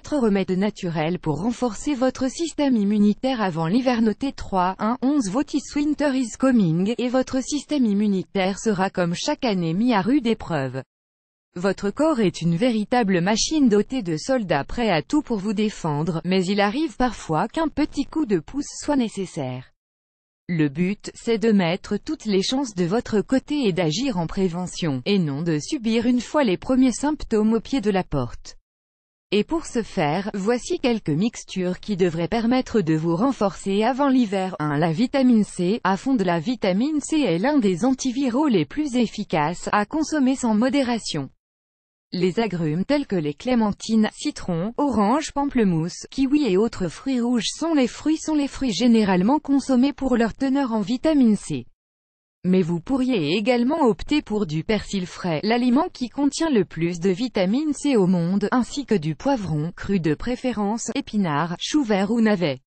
4 remèdes naturels pour renforcer votre système immunitaire avant l'hiver Notez 3, 1, 11 Votis Winter is coming, et votre système immunitaire sera comme chaque année mis à rude épreuve. Votre corps est une véritable machine dotée de soldats prêts à tout pour vous défendre, mais il arrive parfois qu'un petit coup de pouce soit nécessaire. Le but, c'est de mettre toutes les chances de votre côté et d'agir en prévention, et non de subir une fois les premiers symptômes au pied de la porte. Et pour ce faire, voici quelques mixtures qui devraient permettre de vous renforcer avant l'hiver. 1. La vitamine C, à fond de la vitamine C est l'un des antiviraux les plus efficaces, à consommer sans modération. Les agrumes tels que les clémentines, citrons, oranges, pamplemousses, kiwis et autres fruits rouges sont les fruits sont les fruits généralement consommés pour leur teneur en vitamine C. Mais vous pourriez également opter pour du persil frais, l'aliment qui contient le plus de vitamine C au monde, ainsi que du poivron, cru de préférence, épinards, chou vert ou navet.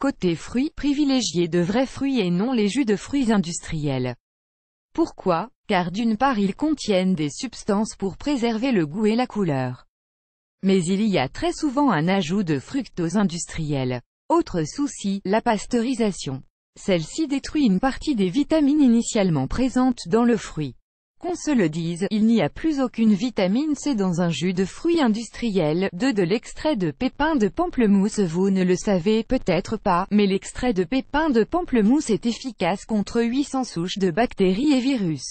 Côté fruits, privilégiez de vrais fruits et non les jus de fruits industriels. Pourquoi Car d'une part ils contiennent des substances pour préserver le goût et la couleur. Mais il y a très souvent un ajout de fructose industrielle. Autre souci, la pasteurisation. Celle-ci détruit une partie des vitamines initialement présentes dans le fruit. Qu'on se le dise, il n'y a plus aucune vitamine C dans un jus de fruits industriel, de de l'extrait de pépin de pamplemousse vous ne le savez peut-être pas, mais l'extrait de pépin de pamplemousse est efficace contre 800 souches de bactéries et virus.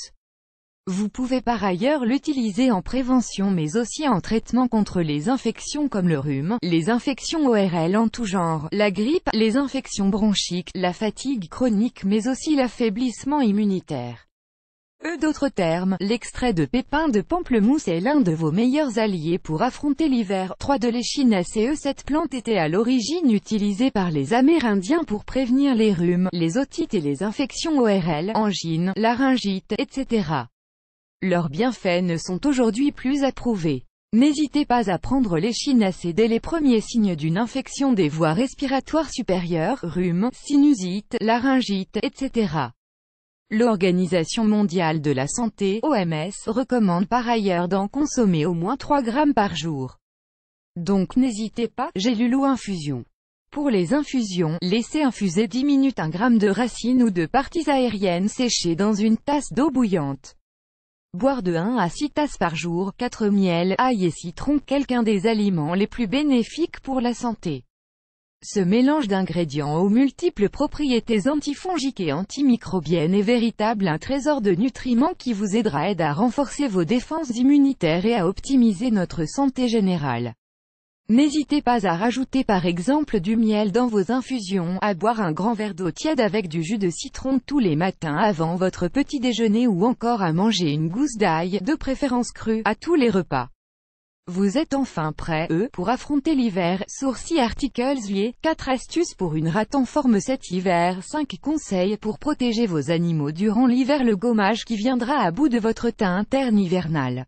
Vous pouvez par ailleurs l'utiliser en prévention mais aussi en traitement contre les infections comme le rhume, les infections ORL en tout genre, la grippe, les infections bronchiques, la fatigue chronique mais aussi l'affaiblissement immunitaire. Eux d'autres termes, l'extrait de pépins de pamplemousse est l'un de vos meilleurs alliés pour affronter l'hiver. 3 de l'échinacée Cette plante était à l'origine utilisée par les Amérindiens pour prévenir les rhumes, les otites et les infections ORL, angines, laryngites, etc. Leurs bienfaits ne sont aujourd'hui plus à N'hésitez pas à prendre l'échinacée dès les premiers signes d'une infection des voies respiratoires supérieures, rhume, sinusite, laryngite, etc. L'Organisation mondiale de la santé, OMS, recommande par ailleurs d'en consommer au moins 3 grammes par jour. Donc n'hésitez pas, gélule ou infusion. Pour les infusions, laissez infuser 10 minutes 1 g de racines ou de parties aériennes séchées dans une tasse d'eau bouillante. Boire de 1 à 6 tasses par jour, 4 miel, ail et citron, quelqu'un des aliments les plus bénéfiques pour la santé. Ce mélange d'ingrédients aux multiples propriétés antifongiques et antimicrobiennes est véritable un trésor de nutriments qui vous aidera à renforcer vos défenses immunitaires et à optimiser notre santé générale. N'hésitez pas à rajouter par exemple du miel dans vos infusions, à boire un grand verre d'eau tiède avec du jus de citron tous les matins avant votre petit déjeuner ou encore à manger une gousse d'ail, de préférence crue, à tous les repas. Vous êtes enfin prêt, eux, pour affronter l'hiver, sourcil articles liés, 4 astuces pour une raton en forme cet hiver, 5 conseils pour protéger vos animaux durant l'hiver le gommage qui viendra à bout de votre teint interne hivernal.